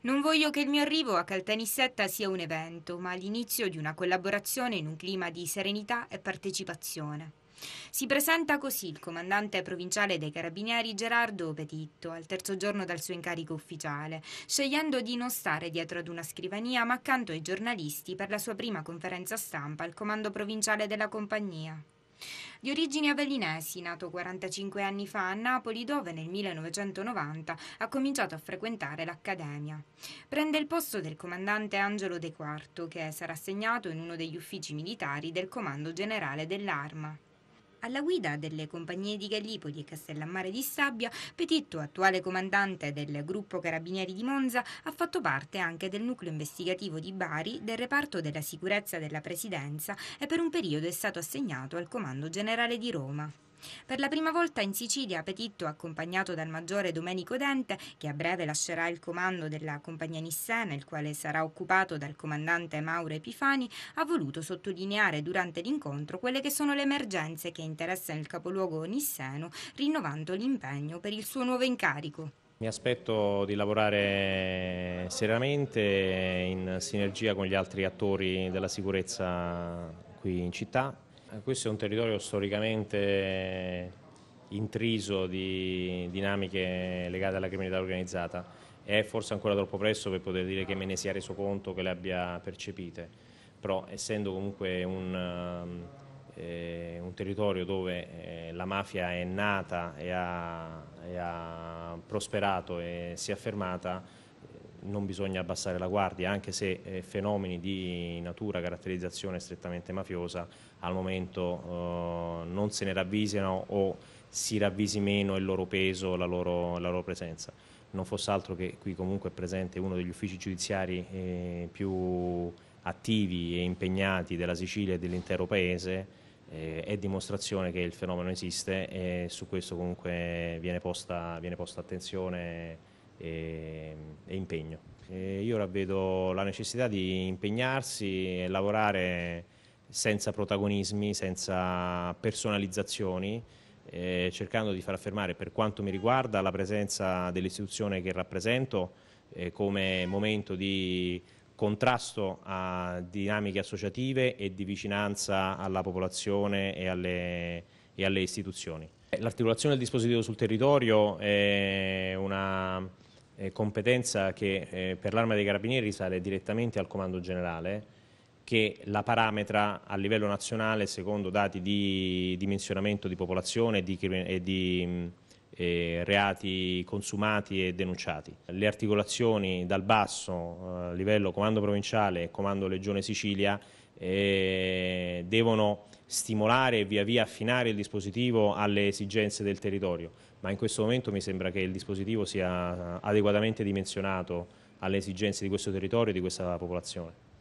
Non voglio che il mio arrivo a Caltanissetta sia un evento, ma l'inizio di una collaborazione in un clima di serenità e partecipazione. Si presenta così il comandante provinciale dei carabinieri Gerardo Petitto al terzo giorno dal suo incarico ufficiale, scegliendo di non stare dietro ad una scrivania ma accanto ai giornalisti per la sua prima conferenza stampa al comando provinciale della compagnia. Di origini avellinesi, nato 45 anni fa a Napoli, dove nel 1990 ha cominciato a frequentare l'Accademia. Prende il posto del comandante Angelo De Quarto, che sarà assegnato in uno degli uffici militari del Comando Generale dell'Arma. Alla guida delle compagnie di Gallipoli e Castellammare di Stabia, Petitto, attuale comandante del gruppo Carabinieri di Monza, ha fatto parte anche del nucleo investigativo di Bari, del reparto della sicurezza della Presidenza e per un periodo è stato assegnato al Comando Generale di Roma. Per la prima volta in Sicilia Petitto, accompagnato dal maggiore Domenico Dente, che a breve lascerà il comando della compagnia Nissena, il quale sarà occupato dal comandante Mauro Epifani, ha voluto sottolineare durante l'incontro quelle che sono le emergenze che interessano il capoluogo nisseno, rinnovando l'impegno per il suo nuovo incarico. Mi aspetto di lavorare seriamente in sinergia con gli altri attori della sicurezza qui in città eh, questo è un territorio storicamente intriso di dinamiche legate alla criminalità organizzata. È forse ancora troppo presto per poter dire che me ne sia reso conto, che le abbia percepite, però essendo comunque un, eh, eh un territorio dove eh, la mafia è nata e ha, e ha prosperato e si è affermata, non bisogna abbassare la guardia, anche se eh, fenomeni di natura, caratterizzazione strettamente mafiosa al momento eh, non se ne ravvisano o si ravvisi meno il loro peso, la loro, la loro presenza. Non fosse altro che qui comunque è presente uno degli uffici giudiziari eh, più attivi e impegnati della Sicilia e dell'intero Paese, eh, è dimostrazione che il fenomeno esiste e su questo comunque viene posta, viene posta attenzione e, ehm, e impegno. E io la vedo la necessità di impegnarsi e lavorare senza protagonismi, senza personalizzazioni, eh, cercando di far affermare per quanto mi riguarda la presenza dell'istituzione che rappresento eh, come momento di contrasto a dinamiche associative e di vicinanza alla popolazione e alle, e alle istituzioni. L'articolazione del dispositivo sul territorio è una eh, competenza che eh, per l'Arma dei Carabinieri risale direttamente al Comando Generale, che la parametra a livello nazionale secondo dati di dimensionamento di popolazione e di, e eh, di mm, eh, reati consumati e denunciati. Le articolazioni dal basso eh, a livello Comando Provinciale e Comando Legione Sicilia eh, devono stimolare e via via affinare il dispositivo alle esigenze del territorio, ma in questo momento mi sembra che il dispositivo sia adeguatamente dimensionato alle esigenze di questo territorio e di questa popolazione.